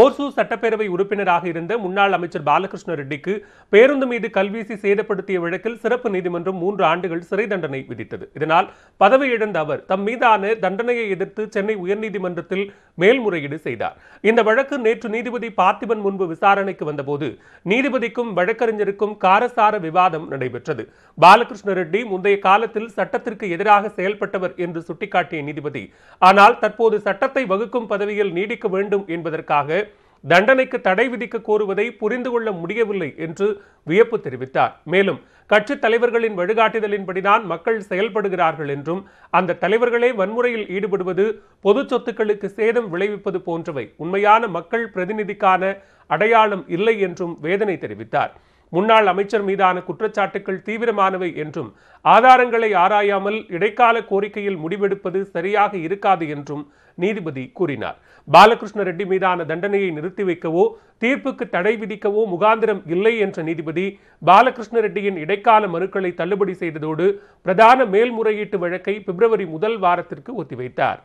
ஓசூர் சட்டப்பேரவை உறுப்பினராக இருந்த முன்னாள் அமைச்சர் பாலகிருஷ்ண ரெட்டிக்கு பேருந்து மீது கல்வீசி சேதப்படுத்திய வழக்கில் சிறப்பு நீதிமன்றம் மூன்று ஆண்டுகள் சிறை தண்டனை விதித்தது இதனால் பதவி இழந்த அவர் தம் மீதான தண்டனையை எதிர்த்து சென்னை உயர்நீதிமன்றத்தில் மேல்முறையீடு செய்தார் இந்த வழக்கு நேற்று நீதிபதி பார்த்திபன் முன்பு விசாரணைக்கு வந்தபோது நீதிபதிக்கும் வழக்கறிஞருக்கும் காரசார விவாதம் நடைபெற்றது பாலகிருஷ்ண ரெட்டி முந்தைய காலத்தில் சட்டத்திற்கு எதிராக செயல்பட்டவர் என்று சுட்டிக்காட்டிய நீதிபதி ஆனால் தற்போது சட்டத்தை வகுக்கும் பதவியில் நீடிக்க வேண்டும் என்பதற்காக தண்டனைக்கு தடை விதிக்க கோருவதை புரிந்து கொள்ள முடியவில்லை என்று வியப்பு தெரிவித்தார் மேலும் கட்சித் தலைவர்களின் வழிகாட்டுதலின்படிதான் மக்கள் செயல்படுகிறார்கள் என்றும் அந்த தலைவர்களே வன்முறையில் ஈடுபடுவது பொது சொத்துக்களுக்கு சேதம் விளைவிப்பது போன்றவை உண்மையான மக்கள் பிரதிநிதிக்கான அடையாளம் இல்லை என்றும் வேதனை தெரிவித்தார் முன்னாள் அமைச்சர் மீதான குற்றச்சாட்டுகள் தீவிரமானவை என்றும் ஆதாரங்களை ஆராயாமல் இடைக்கால கோரிக்கையில் முடிவெடுப்பது சரியாக இருக்காது என்றும் நீதிபதி கூறினார் பாலகிருஷ்ண ரெட்டி மீதான தண்டனையை நிறுத்தி வைக்கவோ தீர்ப்புக்கு தடை விதிக்கவோ முகாந்திரம் இல்லை என்ற நீதிபதி பாலகிருஷ்ண ரெட்டியின் இடைக்கால மனுக்களை தள்ளுபடி செய்ததோடு பிரதான மேல்முறையீட்டு வழக்கை பிப்ரவரி முதல் வாரத்திற்கு ஒத்திவைத்தார்